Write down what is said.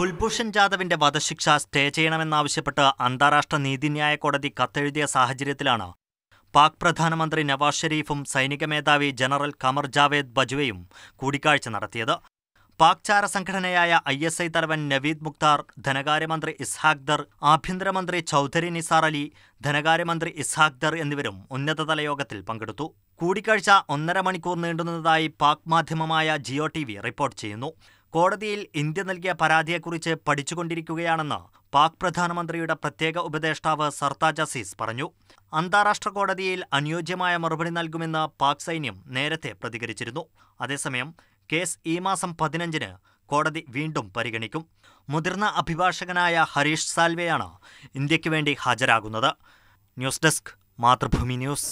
കുൽഭൂഷൺ ജാദവിന്റെ വധശിക്ഷ സ്റ്റേ ചെയ്യണമെന്നാവശ്യപ്പെട്ട് അന്താരാഷ്ട്ര നീതിന്യായ കോടതി കത്തെഴുതിയ സാഹചര്യത്തിലാണ് പാക് പ്രധാനമന്ത്രി നവാസ് ഷെരീഫും സൈനിക മേധാവി ജനറൽ കമർ ജാവേദ് ബജുവയും കൂടിക്കാഴ്ച നടത്തിയത് പാക് ചാര സംഘടനയായ ഐ എസ് ഐ തലവൻ നവീദ് മുക്താർ ധനകാര്യമന്ത്രി ഇസ്ഹാഖ് ദർ ആഭ്യന്തരമന്ത്രി ചൌധരി നിസാർ അലി ധനകാര്യമന്ത്രി ഇസ്ഹാഖ് ദർ എന്നിവരും ഉന്നതതല യോഗത്തിൽ പങ്കെടുത്തു കൂടിക്കാഴ്ച ഒന്നര മണിക്കൂർ നീണ്ടുന്നതായി പാക് മാധ്യമമായ ജിയോ ടി വി റിപ്പോർട്ട് ചെയ്യുന്നു കോടതിയിൽ ഇന്ത്യ നൽകിയ പരാതിയെക്കുറിച്ച് പഠിച്ചുകൊണ്ടിരിക്കുകയാണെന്ന് പാക് പ്രധാനമന്ത്രിയുടെ പ്രത്യേക ഉപദേഷ്ടാവ് സർതാജ് അസീസ് പറഞ്ഞു അന്താരാഷ്ട്ര കോടതിയിൽ അനുയോജ്യമായ മറുപടി നൽകുമെന്ന് പാക് സൈന്യം നേരത്തെ പ്രതികരിച്ചിരുന്നു അതേസമയം കേസ് ഈ മാസം പതിനഞ്ചിന് കോടതി വീണ്ടും പരിഗണിക്കും മുതിർന്ന അഭിഭാഷകനായ ഹരീഷ് സാൽവെയാണ് ഇന്ത്യക്ക് വേണ്ടി ഹാജരാകുന്നത് ന്യൂസ് ഡെസ്ക് മാതൃഭൂമി ന്യൂസ്